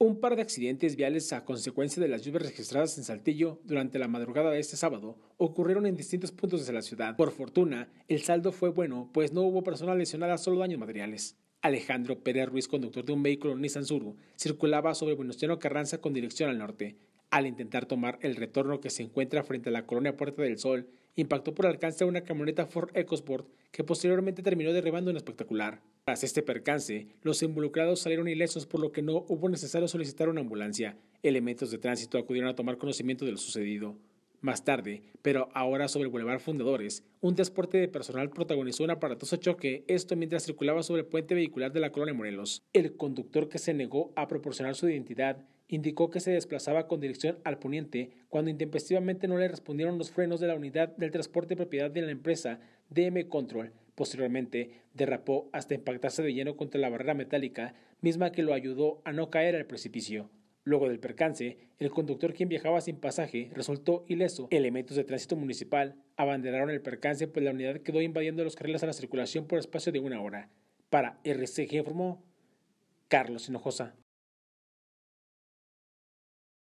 Un par de accidentes viales a consecuencia de las lluvias registradas en Saltillo durante la madrugada de este sábado ocurrieron en distintos puntos de la ciudad. Por fortuna, el saldo fue bueno, pues no hubo personas lesionadas, solo daños materiales. Alejandro Pérez Ruiz, conductor de un vehículo Nissan Surgo, circulaba sobre Venustiano Carranza con dirección al norte. Al intentar tomar el retorno que se encuentra frente a la colonia Puerta del Sol, impactó por alcance a una camioneta Ford EcoSport que posteriormente terminó derribando en espectacular. Tras este percance, los involucrados salieron ilesos por lo que no hubo necesario solicitar una ambulancia. Elementos de tránsito acudieron a tomar conocimiento de lo sucedido. Más tarde, pero ahora sobre el Boulevard Fundadores, un transporte de personal protagonizó un aparatoso choque, esto mientras circulaba sobre el puente vehicular de la colonia Morelos. El conductor que se negó a proporcionar su identidad indicó que se desplazaba con dirección al poniente cuando intempestivamente no le respondieron los frenos de la unidad del transporte propiedad de la empresa DM Control, Posteriormente, derrapó hasta impactarse de lleno contra la barrera metálica, misma que lo ayudó a no caer al precipicio. Luego del percance, el conductor quien viajaba sin pasaje resultó ileso. Elementos de tránsito municipal abanderaron el percance, pues la unidad quedó invadiendo los carriles a la circulación por espacio de una hora. Para RCG Formó, Carlos Hinojosa.